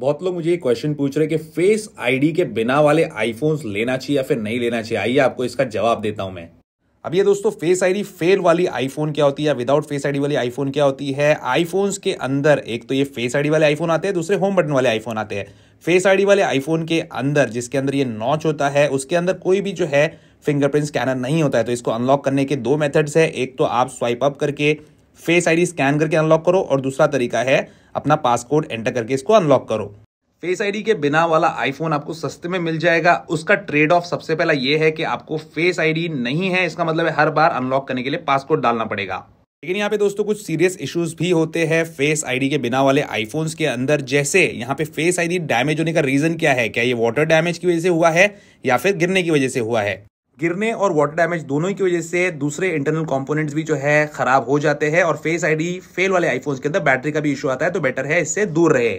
बहुत लोग मुझे ये क्वेश्चन पूछ रहे हैं कि फेस आईडी के बिना वाले आईफोन्स लेना चाहिए या फिर नहीं लेना चाहिए आइए आपको इसका जवाब देता हूं मैं अब ये दोस्तों फेस आईडी फेल वाली आईफोन क्या होती है विदाउट फेस आईडी वाली आईफोन क्या होती है आईफोन्स के अंदर एक तो ये फेस आईडी वाले आईफोन आते हैं दूसरे होम बटन वाले आईफोन आते हैं फेस आईडी वाले आईफोन के अंदर जिसके अंदर ये नॉच होता है उसके अंदर कोई भी जो है फिंगरप्रिंट स्कैनर नहीं होता है तो इसको अनलॉक करने के दो मेथड्स है एक तो आप स्वाइप अप करके फेस आईडी स्कैन करके अनलॉक करो और दूसरा तरीका है अपना पासकोड एंटर करके इसको अनलॉक करो फेस आईडी के बिना वाला आईफोन आपको सस्ते में मिल जाएगा उसका ट्रेड ऑफ सबसे पहला यह है कि आपको फेस आईडी नहीं है इसका मतलब है हर बार अनलॉक करने के लिए पासकोड डालना पड़ेगा लेकिन यहाँ पे दोस्तों कुछ सीरियस इश्यूज भी होते हैं फेस आईडी के बिना वाले आईफोन्स के अंदर जैसे यहाँ पे फेस आईडी डैमेज होने का रीजन क्या है क्या ये वाटर डैमेज की वजह से हुआ है या फिर गिरने की वजह से हुआ है गिरने और वाटर डैमेज दोनों की वजह से दूसरे इंटरनल कंपोनेंट्स भी जो है खराब हो जाते हैं और फेस आईडी फेल वाले आईफोन्स के अंदर बैटरी का भी इशू आता है तो बेटर है इससे दूर रहे